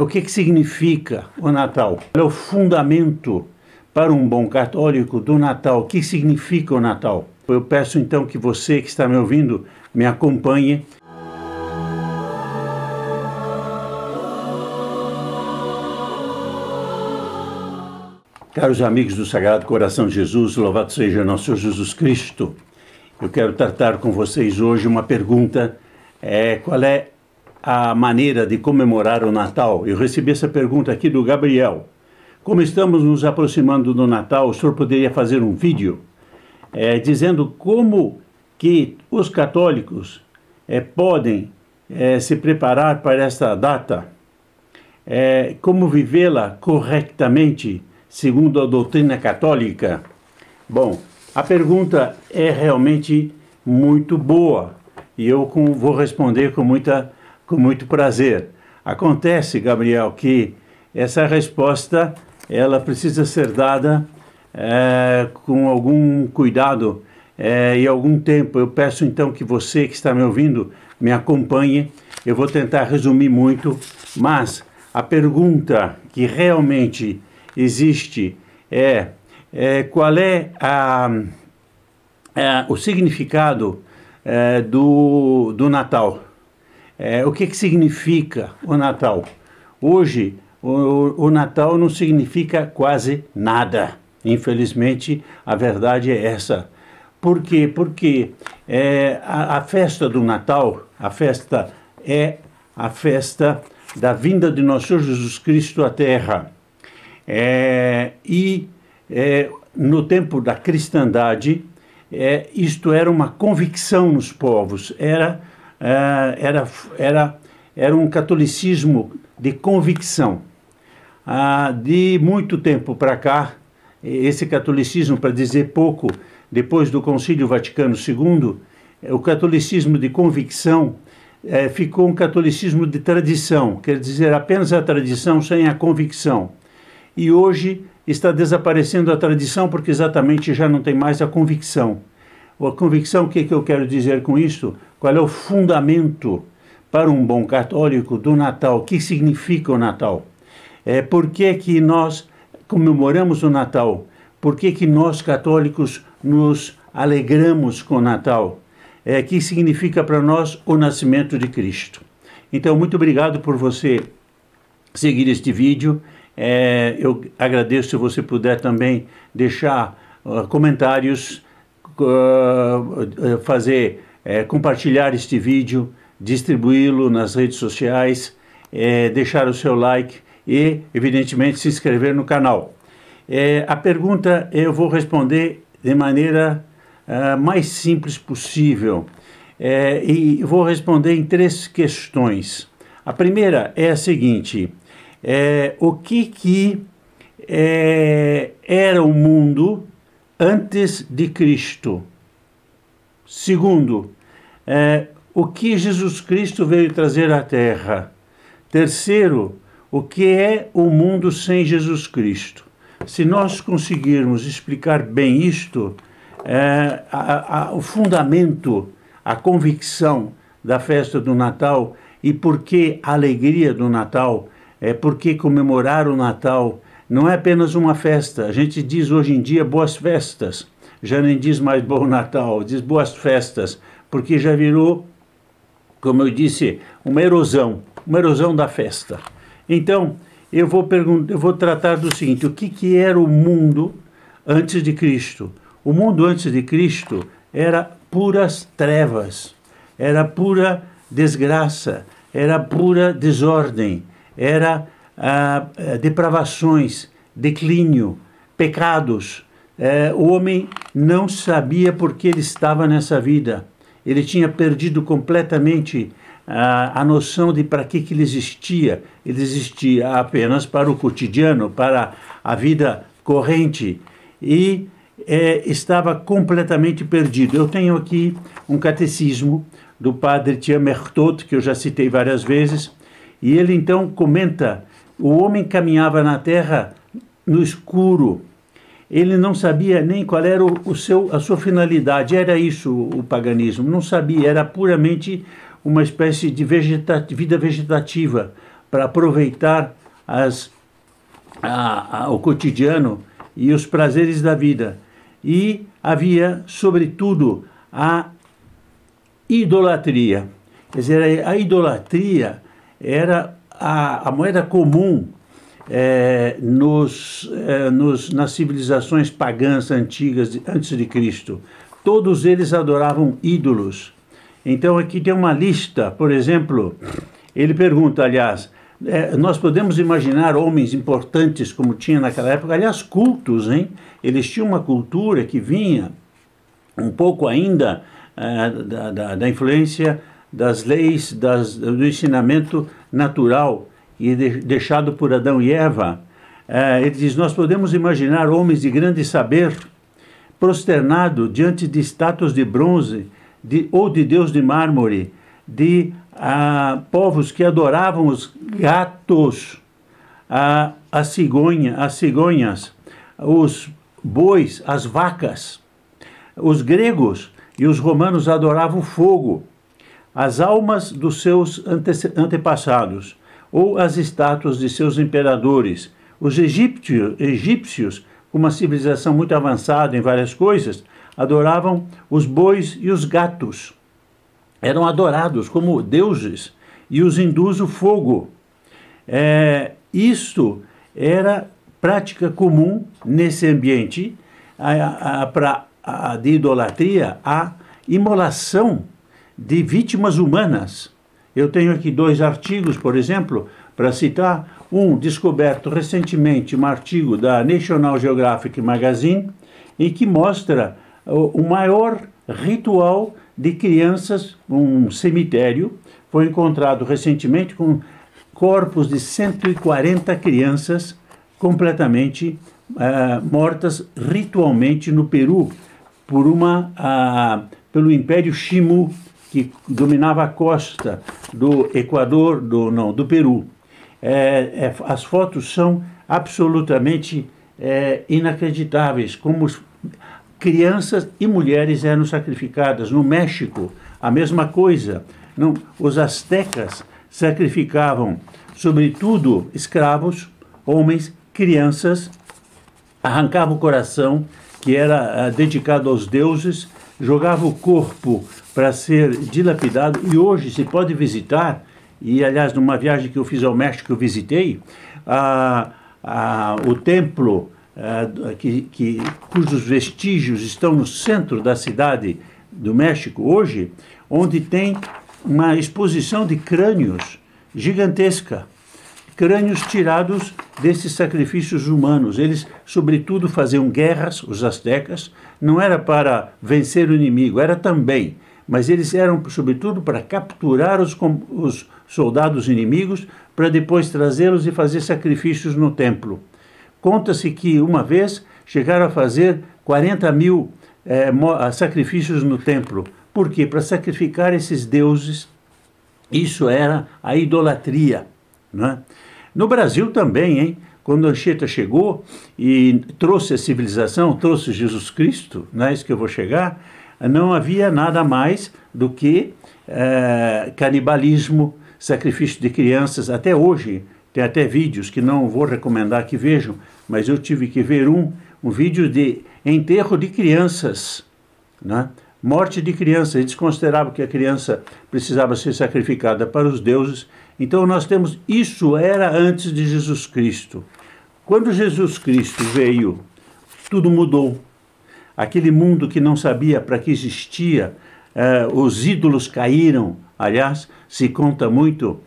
O que, é que significa o Natal? É o fundamento para um bom católico do Natal. O é que significa o Natal? Eu peço então que você que está me ouvindo me acompanhe Caros amigos do Sagrado Coração de Jesus, louvado seja nosso Jesus Cristo. Eu quero tratar com vocês hoje uma pergunta: é, qual é a maneira de comemorar o Natal? Eu recebi essa pergunta aqui do Gabriel. Como estamos nos aproximando do Natal, o senhor poderia fazer um vídeo é, dizendo como que os católicos é, podem é, se preparar para esta data, é, como vivê-la corretamente segundo a doutrina católica? Bom, a pergunta é realmente muito boa e eu com, vou responder com muita com muito prazer. Acontece, Gabriel, que essa resposta ela precisa ser dada é, com algum cuidado é, e algum tempo. Eu peço então que você que está me ouvindo me acompanhe. Eu vou tentar resumir muito, mas a pergunta que realmente existe é, é qual é, a, a, é o significado eh, do, do Natal. É, o que, que significa o Natal? Hoje, o, o Natal não significa quase nada. Infelizmente, a verdade é essa. Por quê? Porque é, a, a, festa do Natal, a festa é a festa da vinda de nosso Senhor Jesus Cristo à Terra. É, e é, no tempo da cristandade, é, isto era uma convicção nos povos, era eh, era, era, era um catolicismo de convicção. Ah, de muito tempo para cá, esse catolicismo, para dizer pouco, depois do Concílio Vaticano II, eh, o catolicismo de convicção eh, ficou um catolicismo de tradição, quer dizer, apenas a tradição sem a convicção. E hoje está desaparecendo a tradição porque exatamente já não tem mais a convicção. A convicção, o que, que eu quero dizer com isso? qual é o fundamento para um bom católico do Natal, o que significa o Natal. É, por que, que nós comemoramos o Natal? Por que, que nós católicos nos alegramos com o Natal? É, que significa para nós o nascimento de Cristo. Então, muito obrigado por você seguir este vídeo. É, eu agradeço se você puder também deixar uh, comentários, uh, fazer é, compartilhar este vídeo, distribuí-lo nas redes sociais, é, deixar o seu like e, evidentemente, se inscrever no canal. É, a pergunta eu vou responder de maneira é, mais simples possível é, e vou responder em três questões. A primeira é a seguinte: é, o que que era o mundo antes de Cristo? Segundo, é, o que Jesus Cristo veio trazer à Terra. Terceiro, o que é o mundo sem Jesus Cristo. Se nós conseguirmos explicar bem isto, é, a, a, o fundamento, a convicção da festa do Natal e por que a alegria do Natal, é porque comemorar o Natal não é apenas uma festa. A gente diz hoje em dia boas festas, já nem diz mais Bom Natal, diz Boas Festas, porque já virou, como eu disse, uma erosão, uma erosão da festa. Então, eu vou, eu vou tratar do seguinte: o que, que era o mundo antes de Cristo? O mundo antes de Cristo era puras trevas, era pura desgraça, era pura desordem, era ah, depravações, declínio, pecados é, o homem não sabia por que ele estava nessa vida. Ele tinha perdido completamente a, a noção de para que, que ele existia. Ele existia apenas para o cotidiano, para a vida corrente. E é, estava completamente perdido. Eu tenho aqui um catecismo do padre Tian Mertot, que eu já citei várias vezes, e ele então comenta: o homem caminhava na terra no escuro, ele não sabia nem qual era o, o seu, a sua finalidade. Era isso o paganismo, não sabia, era puramente uma espécie de vegeta, vida vegetativa para aproveitar as, a, a, o cotidiano e os prazeres da vida. E havia, sobretudo, a idolatria. Quer dizer, a idolatria era a, a moeda comum é, nos, é, nos, nas civilizações pagãs antigas antes de Cristo. Todos eles adoravam ídolos. Então aqui tem uma lista, por exemplo, ele pergunta, aliás, é, nós podemos imaginar homens importantes como tinha naquela época, aliás, cultos, hein? Eles tinham uma cultura que vinha um pouco ainda é, da, da, da, influência das leis, das, do ensinamento natural e de, deixado por Adão e Eva, eh, ele diz: Nós podemos imaginar homens de grande saber, prosternado diante de estátuas de bronze de, ou de deus de mármore, de ah, povos que adoravam os gatos, ah, a cigonha, as cigonhas, os bois, as vacas. Os gregos e os romanos adoravam o fogo, as almas dos seus ante, antepassados ou as estátuas de seus imperadores. Os egípcios, egípcios, uma civilização muito avançada em várias coisas, adoravam os bois e os gatos. Eram adorados como deuses e os hindus o fogo. É, isto era prática comum nesse ambiente a, a, pra, a, de idolatria, a imolação de vítimas humanas eu tenho aqui dois artigos, por exemplo, para citar. Um descoberto recentemente, um artigo da National Geographic Magazine, em que mostra o maior ritual de crianças, um cemitério. Foi encontrado recentemente com corpos de 140 crianças completamente uh, mortas ritualmente no Peru por uma, uh, pelo Império Chimú que dominava a costa do Equador, do, não, do Peru. É, é, as fotos são absolutamente é, inacreditáveis, como crianças e mulheres eram sacrificadas. No México, a mesma coisa. Não, os astecas sacrificavam, sobretudo, escravos, homens, crianças, arrancavam o coração, que era ah, dedicado aos deuses, jogava o corpo para ser dilapidado e hoje se pode visitar, e aliás, numa viagem que eu fiz ao México, eu visitei a, a, o templo a, que, que, cujos vestígios estão no centro da cidade do México hoje, onde tem uma exposição de crânios gigantesca crânios tirados desses sacrifícios humanos. Eles, sobretudo, faziam guerras, os astecas, não era para vencer o inimigo, era também, mas eles eram, sobretudo, para capturar os, os soldados inimigos, para depois trazê-los e fazer sacrifícios no templo. Conta-se que, uma vez, chegaram a fazer 40 mil é, sacrifícios no templo. Por quê? Para sacrificar esses deuses. Isso era a idolatria. não é? No Brasil também, hein? Quando Anchieta chegou e trouxe a civilização, trouxe Jesus Cristo, não é isso que eu vou chegar, não havia nada mais do que é, canibalismo, sacrifício de crianças. Até hoje, tem até vídeos que não vou recomendar que vejam, mas eu tive que ver um, um vídeo de enterro de crianças, né? Morte de criança, eles consideravam que a criança precisava ser sacrificada para os deuses. Então nós temos isso era antes de Jesus Cristo. Quando Jesus Cristo veio, tudo mudou. Aquele mundo que não sabia para que existia, eh, os ídolos caíram. Aliás, se conta muito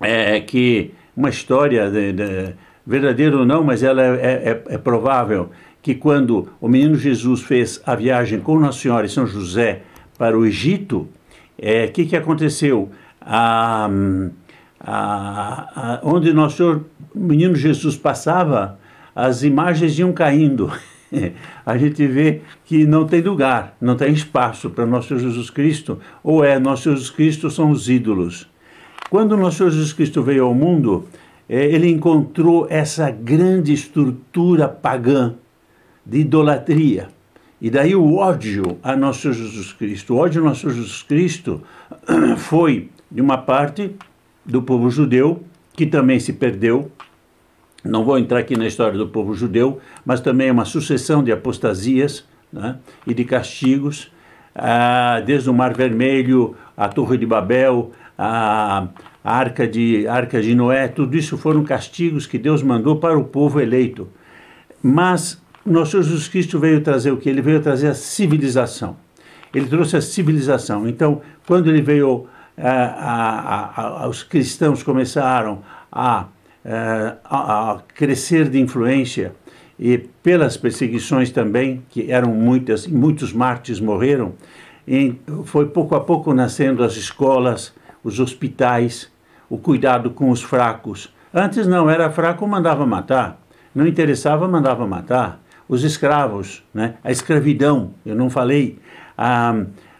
eh, que uma história de, de, ou não, mas ela é, é, é provável que quando o menino Jesus fez a viagem com Nossa Senhora e São José para o Egito, o é, que, que aconteceu? onde Nosso Senhor, o menino Jesus passava, as imagens iam caindo. a gente vê que não tem lugar, não tem espaço para Nosso Senhor Jesus Cristo, ou é Nosso Senhor Jesus Cristo são os ídolos. Quando Nosso Senhor Jesus Cristo veio ao mundo, é, ele encontrou essa grande estrutura pagã de idolatria. E daí o ódio a nosso Jesus Cristo. O ódio a nosso Jesus Cristo foi de uma parte do povo judeu, que também se perdeu. Não vou entrar aqui na história do povo judeu, mas também é uma sucessão de apostasias né, e de castigos, ah, desde o Mar Vermelho, a Torre de Babel, a, Arca de, a Arca de Noé, tudo isso foram castigos que Deus mandou para o povo eleito. Mas nosso Senhor Jesus Cristo veio trazer o que? Ele veio trazer a civilização. Ele trouxe a civilização. Então, quando ele veio, eh, a, a, a, os cristãos começaram eh, a, a crescer de influência e pelas perseguições também, que eram muitas, e muitos mártires morreram, foi pouco a pouco nascendo as escolas, os hospitais, o cuidado com os fracos. Antes não, era fraco, mandava matar. Não interessava, mandava matar os escravos, né? a escravidão, eu não falei, a,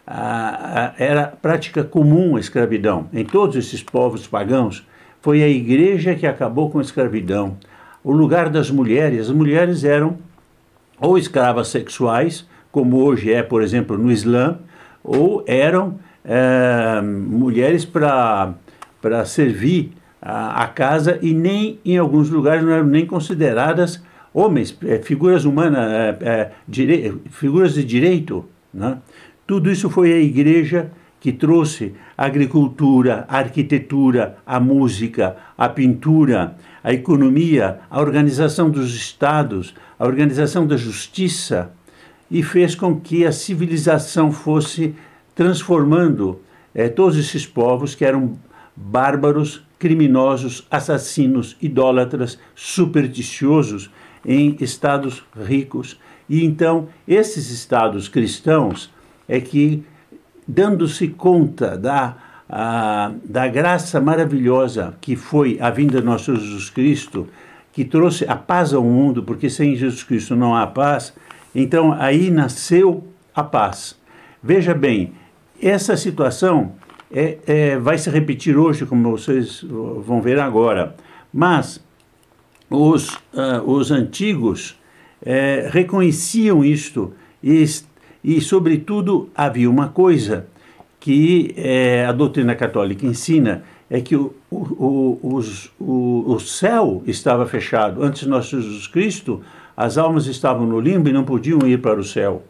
a, a, era prática comum a escravidão em todos esses povos pagãos. Foi a igreja que acabou com a escravidão. O lugar das mulheres, as mulheres eram ou escravas sexuais, como hoje é, por exemplo, no Islã, ou eram é, mulheres para servir a, a, casa e nem em alguns lugares não eram nem consideradas homens, é, figuras humanas, é, é figuras de direito. Né? Tudo isso foi a igreja que trouxe a agricultura, a arquitetura, a música, a pintura, a economia, a organização dos estados, a organização da justiça e fez com que a civilização fosse transformando é, todos esses povos que eram bárbaros criminosos, assassinos, idólatras, supersticiosos em estados ricos. E então, esses estados cristãos é que, dando-se conta da, a, da graça maravilhosa que foi a vinda de nosso Jesus Cristo, que trouxe a paz ao mundo, porque sem Jesus Cristo não há paz, então aí nasceu a paz. Veja bem, essa situação é, é, vai se repetir hoje, como vocês vão ver agora. Mas os, uh, os antigos é, reconheciam isto e, e, sobretudo, havia uma coisa que é, a doutrina católica ensina, é que o, o, o, o céu estava fechado. Antes de nosso Jesus Cristo, as almas estavam no limbo e não podiam ir para o céu.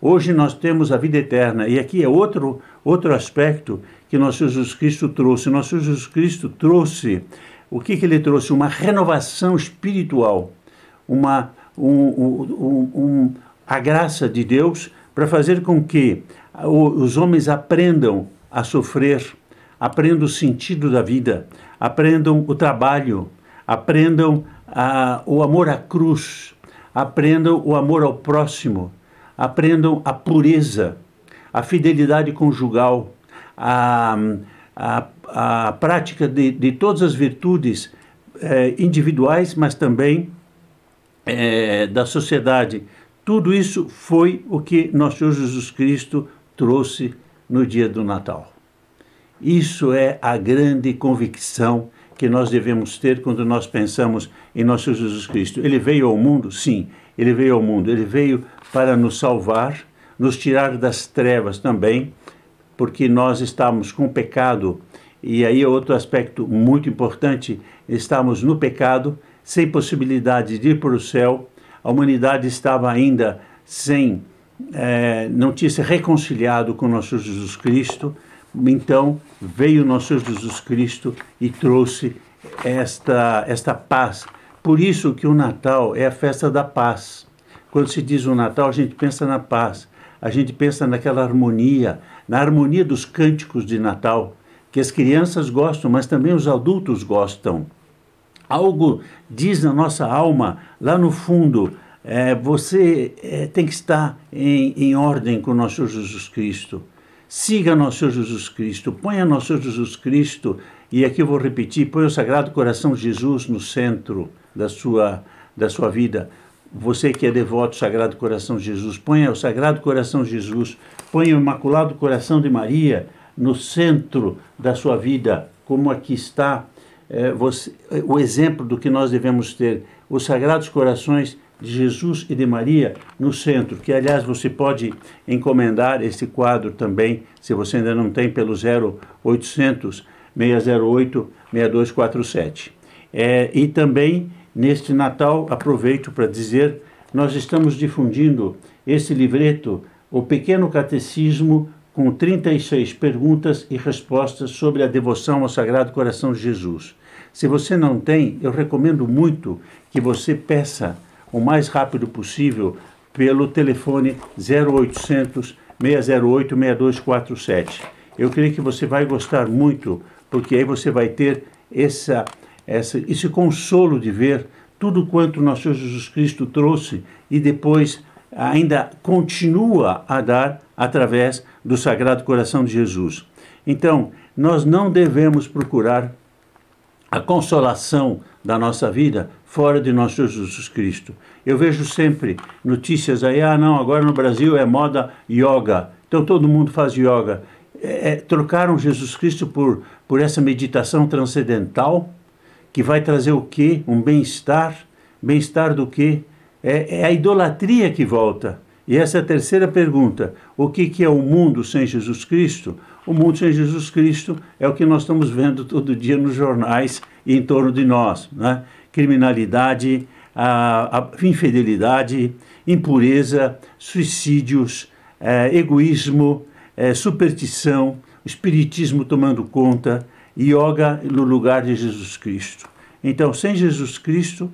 Hoje nós temos a vida eterna, e aqui é outro Outro aspecto que nosso Jesus Cristo trouxe, nosso Jesus Cristo trouxe, o que, que ele trouxe? Uma renovação espiritual, uma, um, um, um, a graça de Deus para fazer com que os homens aprendam a sofrer, aprendam o sentido da vida, aprendam o trabalho, aprendam a, o amor à cruz, aprendam o amor ao próximo, aprendam a pureza a fidelidade conjugal, a, a, a prática de, de todas as virtudes eh, individuais, mas também eh, da sociedade. Tudo isso foi o que nosso Senhor Jesus Cristo trouxe no dia do Natal. Isso é a grande convicção que nós devemos ter quando nós pensamos em nosso Jesus Cristo. Ele veio ao mundo, sim, ele veio ao mundo, ele veio para nos salvar nos tirar das trevas também, porque nós estamos com o pecado. E aí outro aspecto muito importante, estamos no pecado, sem possibilidade de ir para o céu. A humanidade estava ainda sem, é, não tinha se reconciliado com nosso Jesus Cristo. Então veio nosso Jesus Cristo e trouxe esta, esta paz. Por isso que o Natal é a festa da paz. Quando se diz o Natal, a gente pensa na paz a gente pensa naquela harmonia, na harmonia dos cânticos de Natal, que as crianças gostam, mas também os adultos gostam. Algo diz na nossa alma, lá no fundo, é, você é, tem que estar em, em ordem com o nosso Jesus Cristo. Siga nosso Jesus Cristo, ponha nosso Jesus Cristo, e aqui eu vou repetir, põe o Sagrado Coração de Jesus no centro da sua, da sua vida. Você que é devoto do Sagrado Coração de Jesus, ponha o Sagrado Coração de Jesus, ponha o Imaculado Coração de Maria no centro da sua vida, como aqui está é, você, eh, o exemplo do que nós devemos ter, os Sagrados Corações de Jesus e de Maria no centro, que aliás você pode encomendar esse quadro também, se você ainda não tem, pelo 0800 608 6247. É, e também Neste Natal, aproveito para dizer, nós estamos difundindo esse livreto, O Pequeno Catecismo, com 36 perguntas e respostas sobre a devoção ao Sagrado Coração de Jesus. Se você não tem, eu recomendo muito que você peça o mais rápido possível pelo telefone 0800 608 6247. Eu creio que você vai gostar muito, porque aí você vai ter essa esse, esse consolo de ver tudo quanto nosso Senhor Jesus Cristo trouxe e depois ainda continua a dar através do Sagrado Coração de Jesus. Então, nós não devemos procurar a consolação da nossa vida fora de nosso Jesus Cristo. Eu vejo sempre notícias aí, ah não, agora no Brasil é moda yoga, então todo mundo faz yoga. É, é trocaram Jesus Cristo por, por essa meditação transcendental que vai trazer o quê? Um bem-estar. Bem-estar do quê? É, é, a idolatria que volta. E essa é a terceira pergunta. O que, que é o mundo sem Jesus Cristo? O mundo sem Jesus Cristo é o que nós estamos vendo todo dia nos jornais e em torno de nós. Né? Criminalidade, a, a infidelidade, impureza, suicídios, é, egoísmo, é, superstição, espiritismo tomando conta, yoga no lugar de Jesus Cristo. Então, sem Jesus Cristo,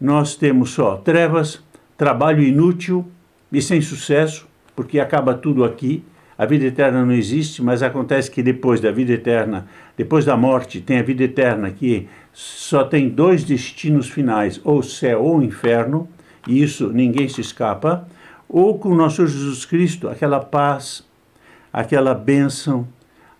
nós temos só trevas, trabalho inútil e sem sucesso, porque acaba tudo aqui. A vida eterna não existe, mas acontece que depois da vida eterna, depois da morte, tem a vida eterna que só tem dois destinos finais, ou céu ou inferno, e isso ninguém se escapa, ou com o nosso Jesus Cristo, aquela paz, aquela bênção,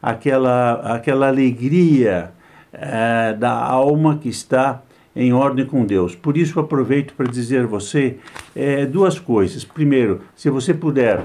aquela, aquela alegria é, da alma que está em ordem com Deus. Por isso, aproveito para dizer a você é, duas coisas. Primeiro, se você puder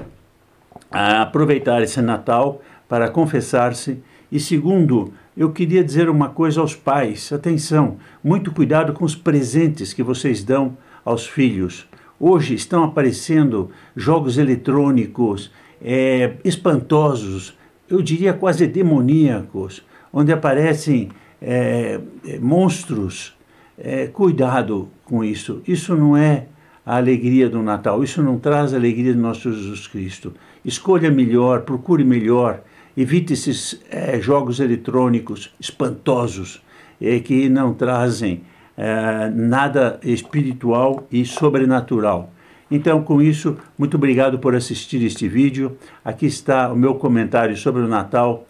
ah, aproveitar esse Natal para confessar-se. E segundo, eu queria dizer uma coisa aos pais: atenção, muito cuidado com os presentes que vocês dão aos filhos. Hoje estão aparecendo jogos eletrônicos é, espantosos eu diria quase demoníacos, onde aparecem é, é, monstros. É, cuidado com isso. Isso não é a alegria do Natal, isso não traz a alegria do nosso Jesus Cristo. Escolha melhor, procure melhor, evite esses é, jogos eletrônicos espantosos é, que não trazem é, nada espiritual e sobrenatural. Então, com isso, muito obrigado por assistir este vídeo. Aqui está o meu comentário sobre o Natal.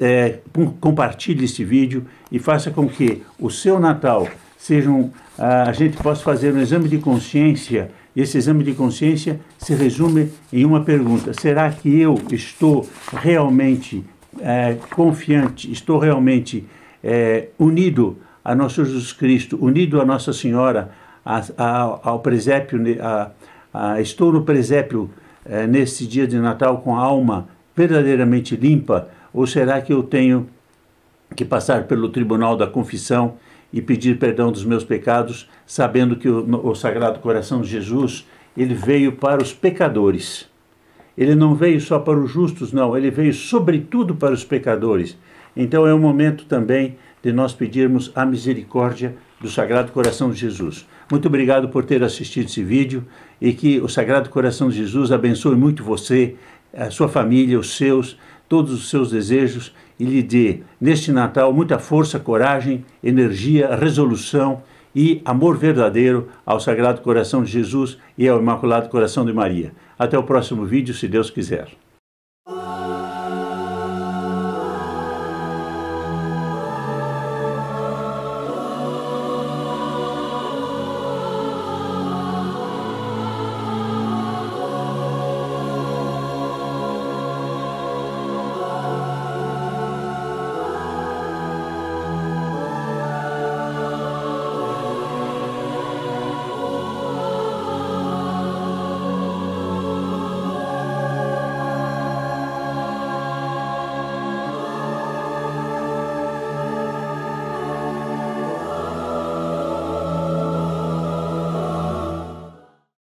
É, compartilhe este vídeo e faça com que o seu Natal seja um, a gente possa fazer um exame de consciência. E esse exame de consciência se resume em uma pergunta: será que eu estou realmente é, confiante, estou realmente é, unido a nosso Jesus Cristo, unido a Nossa Senhora? a, a, ao presépio, a, a, estou no presépio é, eh, neste dia de Natal com a alma verdadeiramente limpa? Ou será que eu tenho que passar pelo tribunal da confissão e pedir perdão dos meus pecados, sabendo que o, o Sagrado Coração de Jesus ele veio para os pecadores? Ele não veio só para os justos, não, ele veio sobretudo para os pecadores. Então é o um momento também de nós pedirmos a misericórdia do Sagrado Coração de Jesus. Muito obrigado por ter assistido esse vídeo e que o Sagrado Coração de Jesus abençoe muito você, a sua família, os seus, todos os seus desejos e lhe dê, neste Natal, muita força, coragem, energia, resolução e amor verdadeiro ao Sagrado Coração de Jesus e ao Imaculado Coração de Maria. Até o próximo vídeo, se Deus quiser.